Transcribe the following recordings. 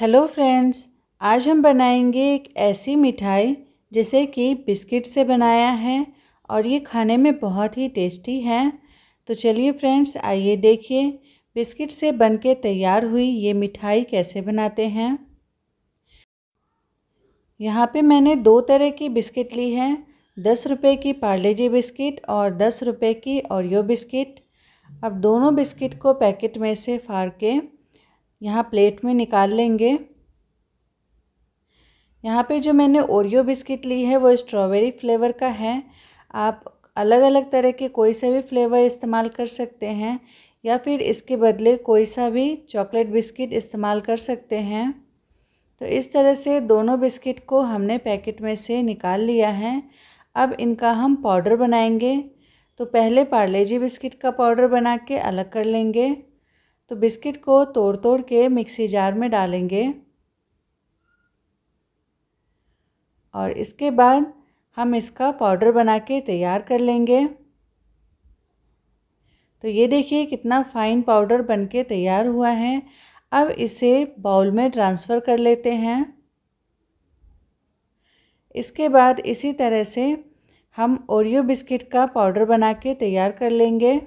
hello friends आज हम बनाएंगे एक ऐसी मिठाई जिसे कि बिस्किट से बनाया है और ये खाने में बहुत ही टेस्टी है तो चलिए फ्रेंड्स आइए देखिए बिस्किट से बनके तैयार हुई ये मिठाई कैसे बनाते हैं यहाँ पे मैंने दो तरह की बिस्किट ली है दस रुपये की पार्ले जी बिस्किट और दस रुपये की ओरियो बिस्किट अब दोनों बिस्किट को पैकेट में से फाड़ के यहाँ प्लेट में निकाल लेंगे यहाँ पे जो मैंने ओरियो बिस्किट ली है वो स्ट्रॉबेरी फ्लेवर का है आप अलग अलग तरह के कोई सा भी फ्लेवर इस्तेमाल कर सकते हैं या फिर इसके बदले कोई सा भी चॉकलेट बिस्किट इस्तेमाल कर सकते हैं तो इस तरह से दोनों बिस्किट को हमने पैकेट में से निकाल लिया है अब इनका हम पाउडर बनाएंगे तो पहले पार्ले जी बिस्किट का पाउडर बना के अलग कर लेंगे तो बिस्किट को तोड़ तोड़ के मिक्सी जार में डालेंगे और इसके बाद हम इसका पाउडर बना के तैयार कर लेंगे तो ये देखिए कितना फ़ाइन पाउडर बन के तैयार हुआ है अब इसे बाउल में ट्रांसफ़र कर लेते हैं इसके बाद इसी तरह से हम ओरियो बिस्किट का पाउडर बना के तैयार कर लेंगे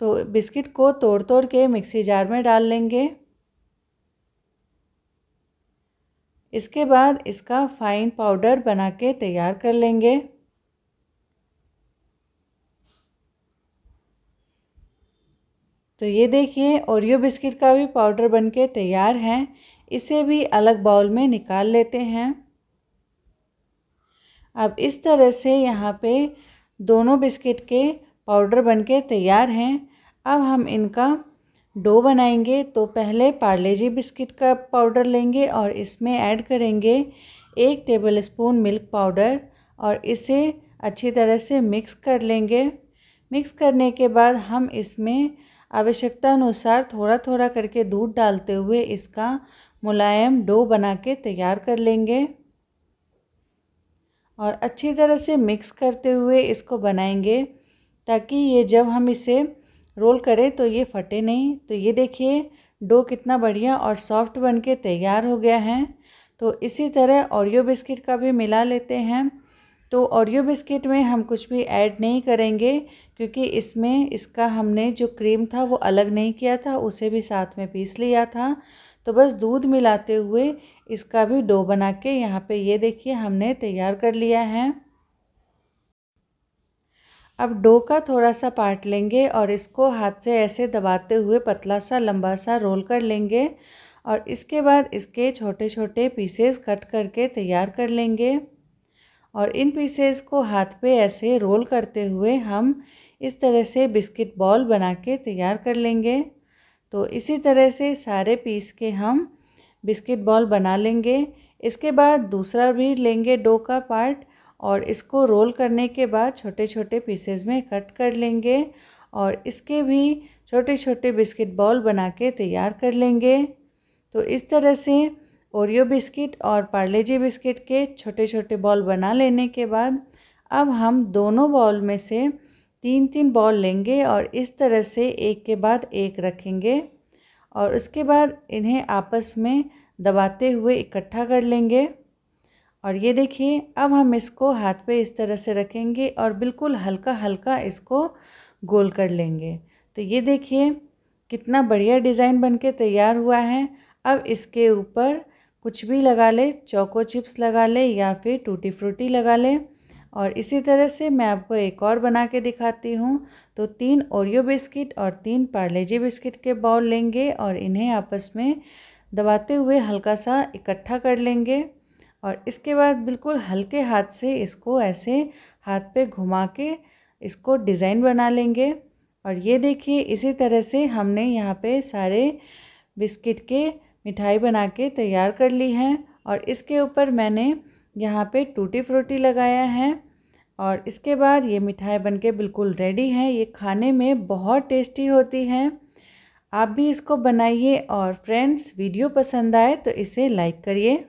तो बिस्किट को तोड़ तोड़ के मिक्सी जार में डाल लेंगे इसके बाद इसका फाइन पाउडर बना के तैयार कर लेंगे तो ये देखिए ओरियो बिस्किट का भी पाउडर बन के तैयार है इसे भी अलग बाउल में निकाल लेते हैं अब इस तरह से यहाँ पे दोनों बिस्किट के पाउडर बनके तैयार हैं अब हम इनका डो बनाएंगे तो पहले पार्ले जी बिस्किट का पाउडर लेंगे और इसमें ऐड करेंगे एक टेबल स्पून मिल्क पाउडर और इसे अच्छी तरह से मिक्स कर लेंगे मिक्स करने के बाद हम इसमें आवश्यकता अनुसार थोड़ा थोड़ा करके दूध डालते हुए इसका मुलायम डो बना के तैयार कर लेंगे और अच्छी तरह से मिक्स करते हुए इसको बनाएंगे ताकि ये जब हम इसे रोल करें तो ये फटे नहीं तो ये देखिए डो कितना बढ़िया और सॉफ्ट बन के तैयार हो गया है तो इसी तरह ओरियो बिस्किट का भी मिला लेते हैं तो ओरियो बिस्किट में हम कुछ भी ऐड नहीं करेंगे क्योंकि इसमें इसका हमने जो क्रीम था वो अलग नहीं किया था उसे भी साथ में पीस लिया था तो बस दूध मिलाते हुए इसका भी डो बना के यहाँ पे ये देखिए हमने तैयार कर लिया है अब डो का थोड़ा सा पार्ट लेंगे और इसको हाथ से ऐसे दबाते हुए पतला सा लंबा सा रोल कर लेंगे और इसके बाद इसके छोटे छोटे पीसेस कट करके तैयार कर लेंगे और इन पीसेस को हाथ पे ऐसे रोल करते हुए हम इस तरह से बिस्किट बॉल बना के तैयार कर लेंगे तो इसी तरह से सारे पीस के हम बिस्किट बॉल बना लेंगे इसके बाद दूसरा भी लेंगे डो का पार्ट और इसको रोल करने के बाद छोटे छोटे पीसेज में कट कर लेंगे और इसके भी छोटे छोटे बिस्किट बॉल बना के तैयार कर लेंगे तो इस तरह से ओरियो बिस्किट और पार्ले जी बिस्किट के छोटे छोटे बॉल बना लेने के बाद अब हम दोनों बॉल में से तीन तीन बॉल लेंगे और इस तरह से एक के बाद एक रखेंगे और उसके बाद इन्हें आपस में दबाते हुए इकट्ठा कर लेंगे और ये देखिए अब हम इसको हाथ पे इस तरह से रखेंगे और बिल्कुल हल्का हल्का इसको गोल कर लेंगे तो ये देखिए कितना बढ़िया डिज़ाइन बनके तैयार हुआ है अब इसके ऊपर कुछ भी लगा ले चौको चिप्स लगा ले या फिर टूटी फ्रूटी लगा ले और इसी तरह से मैं आपको एक और बना के दिखाती हूँ तो तीन ओरियो बिस्किट और तीन पार्लेजी बिस्किट के बाउल लेंगे और इन्हें आपस में दबाते हुए हल्का सा इकट्ठा कर लेंगे और इसके बाद बिल्कुल हल्के हाथ से इसको ऐसे हाथ पे घुमा के इसको डिज़ाइन बना लेंगे और ये देखिए इसी तरह से हमने यहाँ पे सारे बिस्किट के मिठाई बना के तैयार कर ली है और इसके ऊपर मैंने यहाँ पे टूटी फ्रूटी लगाया है और इसके बाद ये मिठाई बनके बिल्कुल रेडी है ये खाने में बहुत टेस्टी होती है आप भी इसको बनाइए और फ्रेंड्स वीडियो पसंद आए तो इसे लाइक करिए